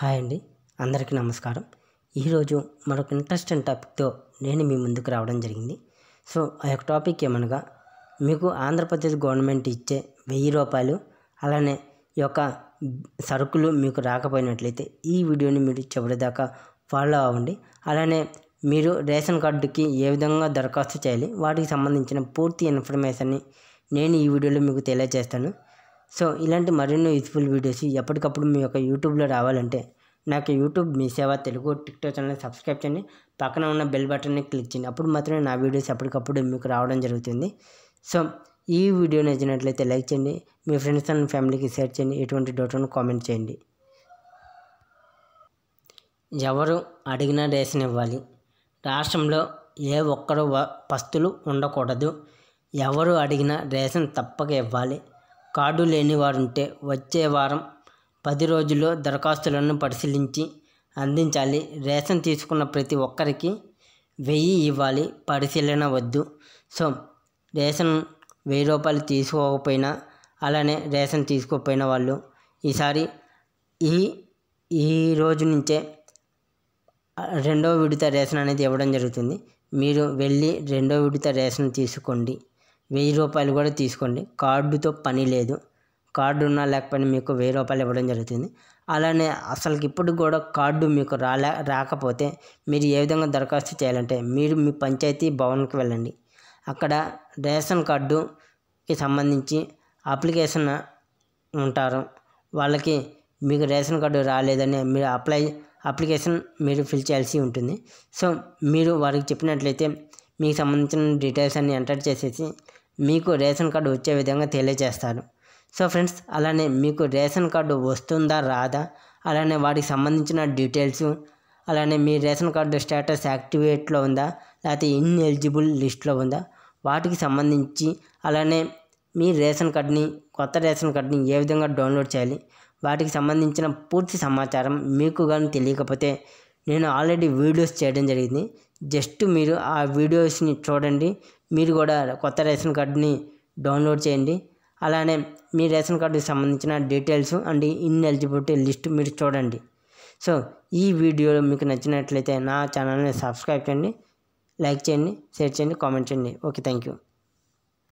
hi అండి అందరికీ నమస్కారం ఈరోజు మరొక ఇంట్రెస్టింగ్ టాపిక్తో నేను మీ ముందుకు రావడం జరిగింది సో ఆ యొక్క టాపిక్ ఏమనగా మీకు ఆంధ్రప్రదేశ్ గవర్నమెంట్ ఇచ్చే వెయ్యి రూపాయలు అలానే ఈ యొక్క సరుకులు మీకు రాకపోయినట్లయితే ఈ వీడియోని మీరు చివరిదాకా ఫాలో అవ్వండి అలానే మీరు రేషన్ కార్డుకి ఏ విధంగా దరఖాస్తు చేయాలి వాటికి సంబంధించిన పూర్తి ఇన్ఫర్మేషన్ని నేను ఈ వీడియోలో మీకు తెలియజేస్తాను సో ఇలాంటి మరెన్నో యూస్ఫుల్ వీడియోస్ ఎప్పటికప్పుడు మీ యొక్క యూట్యూబ్లో రావాలంటే నాకు యూట్యూబ్ మీ సేవ తెలుగు టిక్టాక్ ఛానల్ సబ్స్క్రైబ్ చేయండి పక్కన ఉన్న బెల్ బటన్ని క్లిక్ చేయండి అప్పుడు మాత్రమే నా వీడియోస్ ఎప్పటికప్పుడు మీకు రావడం జరుగుతుంది సో ఈ వీడియో నచ్చినట్లయితే లైక్ చేయండి మీ ఫ్రెండ్స్ అండ్ ఫ్యామిలీకి షేర్ చేయండి ఎటువంటి డౌట్ను కామెంట్ చేయండి ఎవరు అడిగినా రేషన్ ఇవ్వాలి రాష్ట్రంలో ఏ ఒక్కరు పస్తులు ఉండకూడదు ఎవరు అడిగినా రేషన్ తప్పక ఇవ్వాలి కార్డు లేని వారుంటే వచ్చే వారం పది రోజుల్లో దరఖాస్తులను పరిశీలించి అందించాలి రేషన్ తీసుకున్న ప్రతి ఒక్కరికి వెయ్యి ఇవ్వాలి పరిశీలన వద్దు సో రేషన్ వెయ్యి రూపాయలు తీసుకోకపోయినా అలానే రేషన్ తీసుకోకపోయిన వాళ్ళు ఈసారి ఈ ఈ రోజు నుంచే రెండో విడత రేషన్ అనేది ఇవ్వడం జరుగుతుంది మీరు వెళ్ళి రెండో విడత రేషన్ తీసుకోండి వెయ్యి రూపాయలు కూడా తీసుకోండి కార్డుతో పని లేదు కార్డు ఉన్నా లేకపోయినా మీకు వెయ్యి రూపాయలు ఇవ్వడం జరుగుతుంది అలానే అసలుకి ఇప్పుడు కూడా కార్డు మీకు రాలే రాకపోతే మీరు ఏ విధంగా దరఖాస్తు చేయాలంటే మీరు మీ పంచాయతీ భవన్కి వెళ్ళండి అక్కడ రేషన్ కార్డుకి సంబంధించి అప్లికేషన్ ఉంటారు వాళ్ళకి మీకు రేషన్ కార్డు రాలేదని మీరు అప్లై అప్లికేషన్ మీరు ఫిల్ చేయాల్సి ఉంటుంది సో మీరు వారికి చెప్పినట్లయితే మీకు సంబంధించిన డీటెయిల్స్ అన్ని ఎంటర్ చేసేసి మీకు రేషన్ కార్డు వచ్చే విధంగా తెలియజేస్తారు సో ఫ్రెండ్స్ అలానే మీకు రేషన్ కార్డు వస్తుందా రాదా అలానే వాటికి సంబంధించిన డీటెయిల్స్ అలానే మీ రేషన్ కార్డు స్టేటస్ యాక్టివేట్లో ఉందా లేకపోతే ఇన్ ఎలిజిబుల్ లిస్ట్లో ఉందా వాటికి సంబంధించి అలానే మీ రేషన్ కార్డుని కొత్త రేషన్ కార్డుని ఏ విధంగా డౌన్లోడ్ చేయాలి వాటికి సంబంధించిన పూర్తి సమాచారం మీకు కానీ తెలియకపోతే నేను ఆల్రెడీ వీడియోస్ చేయడం జరిగింది జస్ట్ మీరు ఆ వీడియోస్ని చూడండి మీరు కూడా కొత్త రేషన్ కార్డుని డౌన్లోడ్ చేయండి అలానే మీ రేషన్ కార్డుకి సంబంధించిన details and in eligibility list మీరు చూడండి సో ఈ వీడియోలో మీకు నచ్చినట్లయితే నా ఛానల్ని సబ్స్క్రైబ్ చేయండి లైక్ చేయండి షేర్ చేయండి కామెంట్ చేయండి ఓకే థ్యాంక్ యూ